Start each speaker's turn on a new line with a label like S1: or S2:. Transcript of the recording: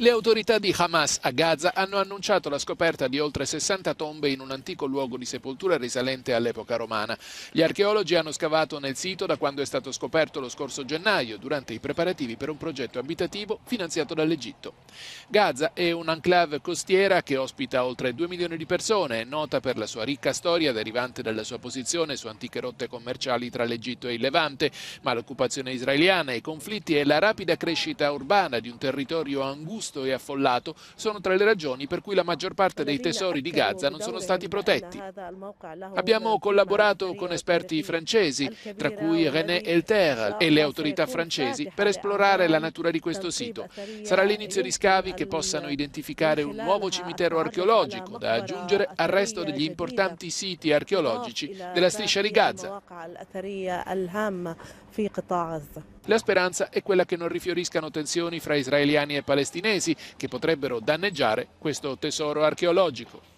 S1: Le autorità di Hamas a Gaza hanno annunciato la scoperta di oltre 60 tombe in un antico luogo di sepoltura risalente all'epoca romana. Gli archeologi hanno scavato nel sito da quando è stato scoperto lo scorso gennaio, durante i preparativi per un progetto abitativo finanziato dall'Egitto. Gaza è un'enclave costiera che ospita oltre 2 milioni di persone, è nota per la sua ricca storia derivante dalla sua posizione su antiche rotte commerciali tra l'Egitto e il Levante, ma l'occupazione israeliana, i conflitti e la rapida crescita urbana di un territorio angusto angusto e affollato sono tra le ragioni per cui la maggior parte dei tesori di Gaza non sono stati protetti. Abbiamo collaborato con esperti francesi, tra cui René Elter e le autorità francesi, per esplorare la natura di questo sito. Sarà l'inizio di scavi che possano identificare un nuovo cimitero archeologico da aggiungere al resto degli importanti siti archeologici della striscia di Gaza. La speranza è quella che non rifioriscano tensioni fra israeliani e palestinesi che potrebbero danneggiare questo tesoro archeologico.